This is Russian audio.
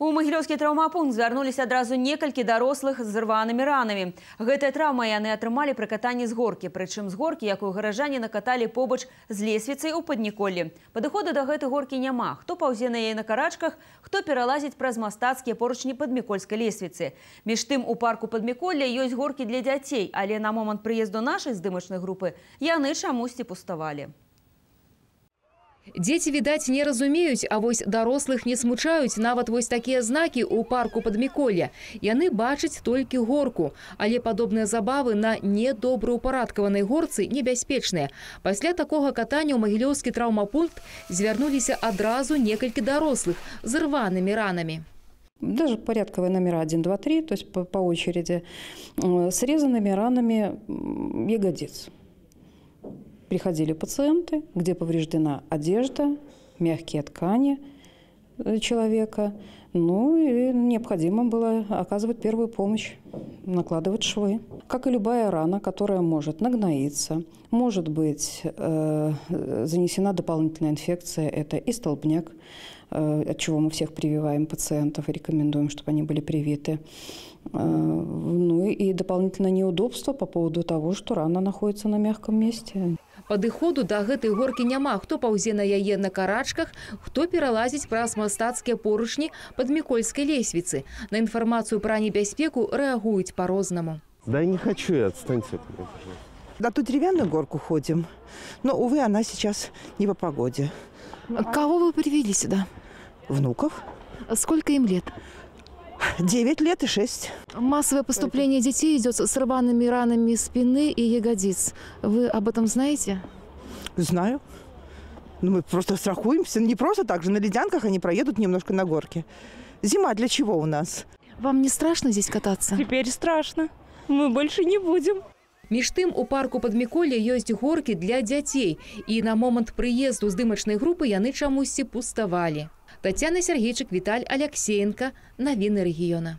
У магілёўскі траўмапункт звярнуліся адразу некалькі дарослых з рваными ранамі. Гэтая траўма яны атрымалі пры катанні з горкі, прычым з горкі, якую гаражане накаталі побач з лесвіцай у падніколі. Падыходу да гэтай горкі няма, хто паўзе на яе на карачках, хто пералазіць праз мастацкія поручні падмікольскай лесвіцы. Між тым у парку падміколля ёсць горкі для дзяцей, але на момант прыезду нашай здымачнай групы яны чамусьці пуставалі. Дети, видать, не разумеют, а вось дорослых не смучаюць нават вось такія знакі ў парку падміколля. Яны бачат только горку, але подобные забавы на недобраўпарадкаванай горцы небяспечныя. Пасля такога катання ў магілёўскі траўмапункт звярнуліся адразу некалькі дарослых з рванымі ранами. даже порядковые номера 1, 2, 3, то есть по, по очереди, э, срезанными ранами ягодиц приходили пациенты, где повреждена одежда, мягкие ткани э, человека. Ну и необходимо было оказывать первую помощь, накладывать швы. Как и любая рана, которая может нагноиться, может быть э, занесена дополнительная инфекция, это и столбняк, э, от чего мы всех прививаем пациентов и рекомендуем, чтобы они были привиты. Э, ну и дополнительное неудобство по поводу того, что рана находится на мягком месте падыходу да гэтай горкі няма кто паўзе на яе на карачках кто пералазіць про мастацкія поручни под Микольской лесвицы. на информацию про небяспеку реагуют по-рознаму да не хочу я отстаньте от меня, Да тут деревянную горку ходим, но, увы, она сейчас не по погоде. А кого вы привели сюда? Внуков. Сколько им лет? 9 лет и 6. Массовое поступление детей идет с рваными ранами спины и ягодиц. Вы об этом знаете? Знаю. Ну, мы просто страхуемся. Не просто так же. На ледянках они проедут немножко на горке. Зима для чего у нас? Вам не страшно здесь кататься? Теперь страшно. Мы больше не будем. Меж тем у парку под Подміколля есть горки для детей, и на момент приезда с дымочной группы яны чамусьці пустовали. Татьяна Сергейчик, Виталь Алексеенко. Новины региона.